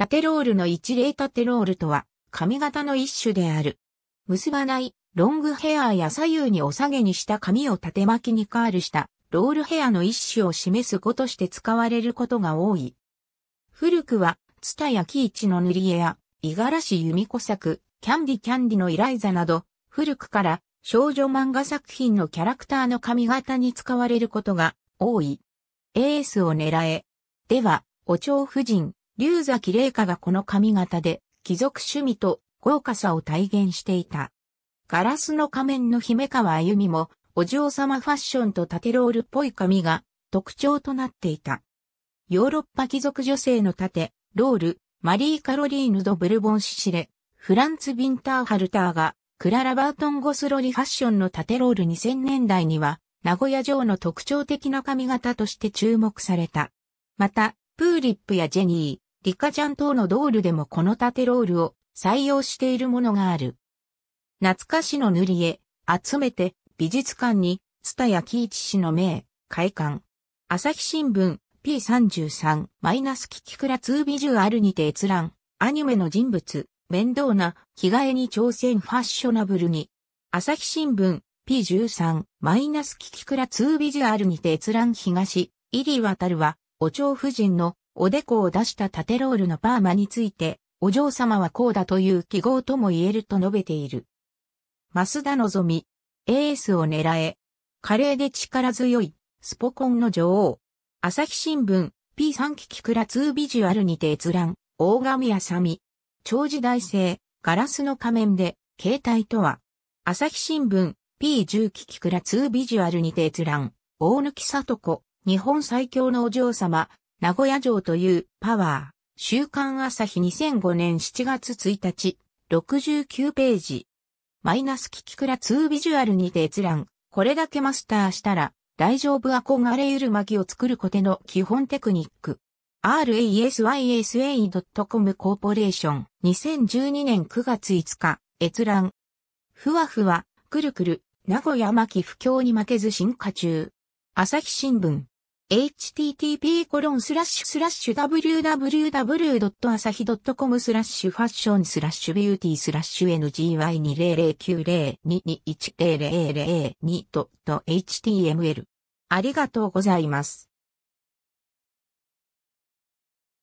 縦ロールの一例縦ロールとは、髪型の一種である。結ばない、ロングヘアや左右にお下げにした髪を縦巻きにカールした、ロールヘアの一種を示す語として使われることが多い。古くは、ツタやキイチの塗り絵や、五十嵐由美子作、キャンディキャンディのイライザなど、古くから少女漫画作品のキャラクターの髪型に使われることが多い。エースを狙え。では、お蝶夫人、龍崎麗華がこの髪型で、貴族趣味と豪華さを体現していた。ガラスの仮面の姫川あゆみも、お嬢様ファッションと縦ロールっぽい髪が特徴となっていた。ヨーロッパ貴族女性の縦、ロール、マリー・カロリーヌ・ド・ブルボン・シシレ、フランツ・ビンター・ハルターが、クラ・ラバートン・ゴスロリファッションの縦ロール2000年代には、名古屋城の特徴的な髪型として注目された。また、プーリップやジェニー、リカちゃん等のドールでもこの縦ロールを採用しているものがある。懐かしの塗り絵、集めて美術館に、津田や喜一氏の名、開館。朝日新聞 P33-、キキクラ2ビジュアルにて閲覧、アニメの人物、面倒な、着替えに挑戦ファッショナブルに。朝日新聞 P13-、キキクラ2ビジュアルにて閲覧東、イリー渡るは、お蝶夫人のおでこを出した縦ロールのパーマについて、お嬢様はこうだという記号とも言えると述べている。増田望み、エースを狙え、華麗で力強い、スポコンの女王。朝日新聞、P3 期キクラ2ビジュアルにて閲覧、大神あさみ。長寿大生、ガラスの仮面で、携帯とは。朝日新聞、P10 期キクラ2ビジュアルにて閲覧、大貫里子、日本最強のお嬢様、名古屋城というパワー、週刊朝日2005年7月1日、69ページ。マイナスキキクラ2ビジュアルにて閲覧。これだけマスターしたら、大丈夫憧れゆる巻きを作るコテの基本テクニック。rasysa.com コーポレーション2012年9月5日閲覧。ふわふわ、くるくる、名古屋巻き不況に負けず進化中。朝日新聞。http://www.asahi.com スラッシュファッションスラッシュビューティースラッシュ NGY200902210002.html ありがとうございます。